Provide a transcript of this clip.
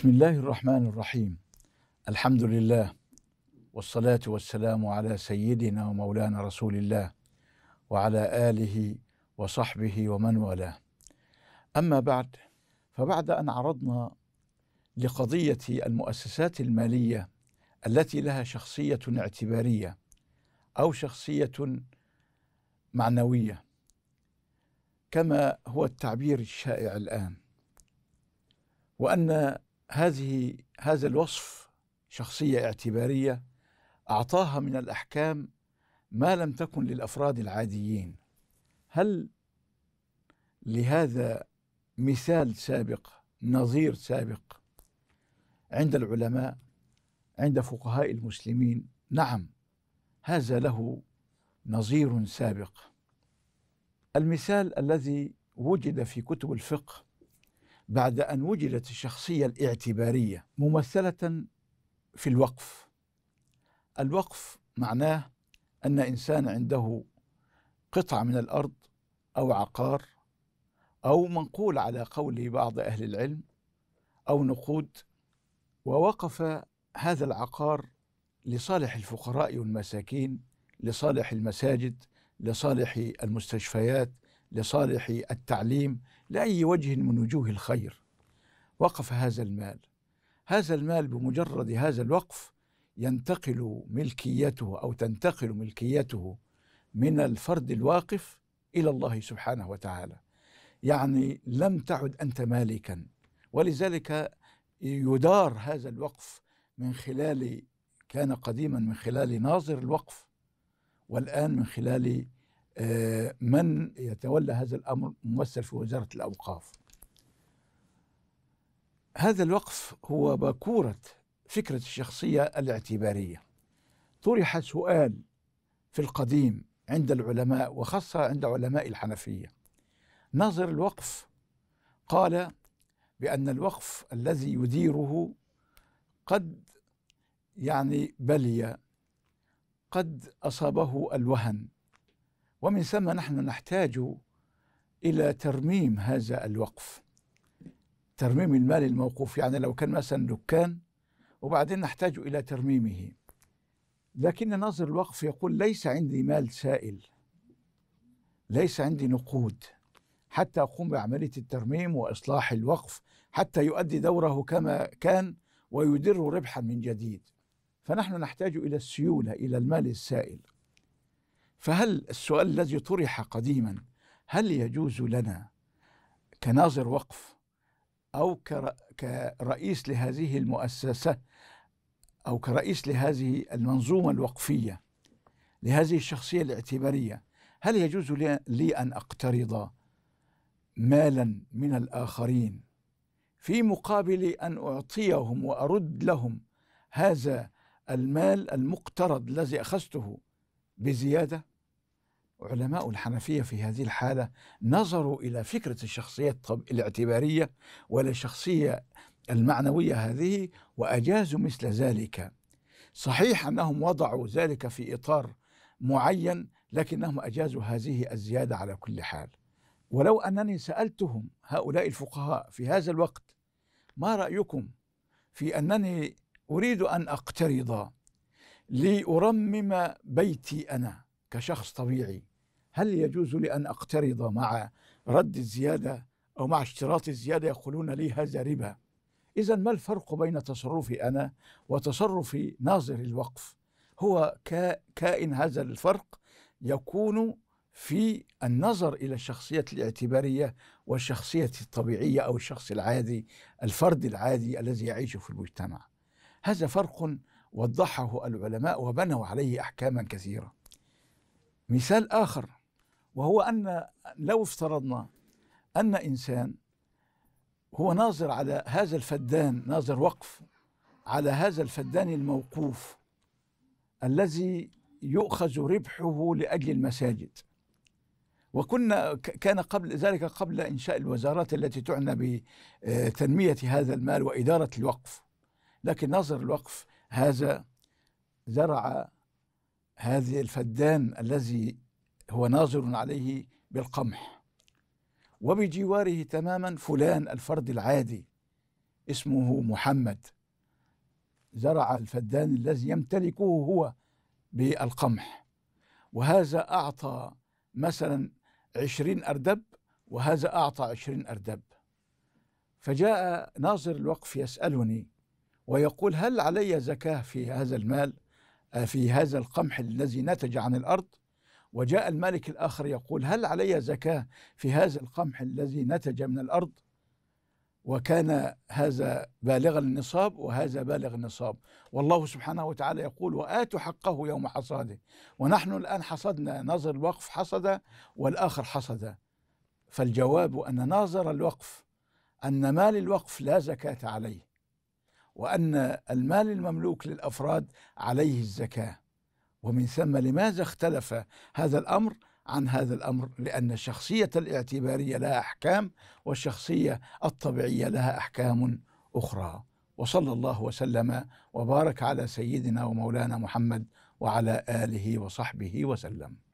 بسم الله الرحمن الرحيم الحمد لله والصلاة والسلام على سيدنا ومولانا رسول الله وعلى آله وصحبه ومن والاه أما بعد فبعد أن عرضنا لقضية المؤسسات المالية التي لها شخصية اعتبارية أو شخصية معنوية كما هو التعبير الشائع الآن وأن هذه هذا الوصف شخصية اعتبارية أعطاها من الأحكام ما لم تكن للأفراد العاديين هل لهذا مثال سابق نظير سابق عند العلماء عند فقهاء المسلمين نعم هذا له نظير سابق المثال الذي وجد في كتب الفقه بعد أن وجدت الشخصية الاعتبارية ممثلة في الوقف الوقف معناه أن إنسان عنده قطعة من الأرض أو عقار أو منقول على قول بعض أهل العلم أو نقود ووقف هذا العقار لصالح الفقراء والمساكين لصالح المساجد لصالح المستشفيات لصالح التعليم لأي وجه من وجوه الخير وقف هذا المال هذا المال بمجرد هذا الوقف ينتقل ملكيته أو تنتقل ملكيته من الفرد الواقف إلى الله سبحانه وتعالى يعني لم تعد أنت مالكا ولذلك يدار هذا الوقف من خلال كان قديما من خلال ناظر الوقف والآن من خلال آه، من يتولى هذا الأمر ممثل في وزارة الأوقاف هذا الوقف هو باكورة فكرة الشخصية الاعتبارية طرح سؤال في القديم عند العلماء وخاصة عند علماء الحنفية ناظر الوقف قال بأن الوقف الذي يديره قد يعني بلي قد أصابه الوهن ومن ثم نحن نحتاج إلى ترميم هذا الوقف ترميم المال الموقوف يعني لو كان مثلا دكان وبعدين نحتاج إلى ترميمه لكن ناظر الوقف يقول ليس عندي مال سائل ليس عندي نقود حتى أقوم بعملية الترميم وإصلاح الوقف حتى يؤدي دوره كما كان ويدر ربحا من جديد فنحن نحتاج إلى السيولة إلى المال السائل فهل السؤال الذي طرح قديما هل يجوز لنا كناظر وقف أو كرئيس لهذه المؤسسة أو كرئيس لهذه المنظومة الوقفية لهذه الشخصية الاعتبارية هل يجوز لي أن أقترض مالا من الآخرين في مقابل أن أعطيهم وأرد لهم هذا المال المقترض الذي أخذته بزيادة علماء الحنفية في هذه الحالة نظروا إلى فكرة الشخصية الاعتبارية ولا الشخصية المعنوية هذه وأجازوا مثل ذلك صحيح أنهم وضعوا ذلك في إطار معين لكنهم أجازوا هذه الزيادة على كل حال ولو أنني سألتهم هؤلاء الفقهاء في هذا الوقت ما رأيكم في أنني أريد أن أقترض لأرمم بيتي أنا كشخص طبيعي هل يجوز لي أن أقترض مع رد الزيادة أو مع اشتراط الزيادة يقولون لي هذا ربا إذا ما الفرق بين تصرفي أنا وتصرف ناظر الوقف هو كائن هذا الفرق يكون في النظر إلى الشخصية الاعتبارية والشخصية الطبيعية أو الشخص العادي الفرد العادي الذي يعيش في المجتمع هذا فرق وضحه العلماء وبنوا عليه أحكاما كثيرة مثال آخر وهو أن لو افترضنا أن إنسان هو ناظر على هذا الفدان ناظر وقف على هذا الفدان الموقوف الذي يؤخذ ربحه لأجل المساجد وكنا كان قبل ذلك قبل إنشاء الوزارات التي تعنى بتنمية هذا المال وإدارة الوقف لكن ناظر الوقف هذا زرع هذه الفدان الذي هو ناظر عليه بالقمح وبجواره تماما فلان الفرد العادي اسمه محمد زرع الفدان الذي يمتلكه هو بالقمح وهذا أعطى مثلا عشرين أردب وهذا أعطى عشرين أردب فجاء ناظر الوقف يسألني ويقول هل علي زكاة في هذا المال في هذا القمح الذي نتج عن الأرض وجاء الملك الآخر يقول هل علي زكاة في هذا القمح الذي نتج من الأرض وكان هذا بالغ النصاب وهذا بالغ النصاب والله سبحانه وتعالى يقول وآتوا حقه يوم حصاده ونحن الآن حصدنا ناظر الوقف حصد والآخر حصد فالجواب أن ناظر الوقف أن مال الوقف لا زكاة عليه وأن المال المملوك للأفراد عليه الزكاة ومن ثم لماذا اختلف هذا الأمر عن هذا الأمر لأن الشخصية الاعتبارية لها أحكام والشخصية الطبيعية لها أحكام أخرى وصلى الله وسلم وبارك على سيدنا ومولانا محمد وعلى آله وصحبه وسلم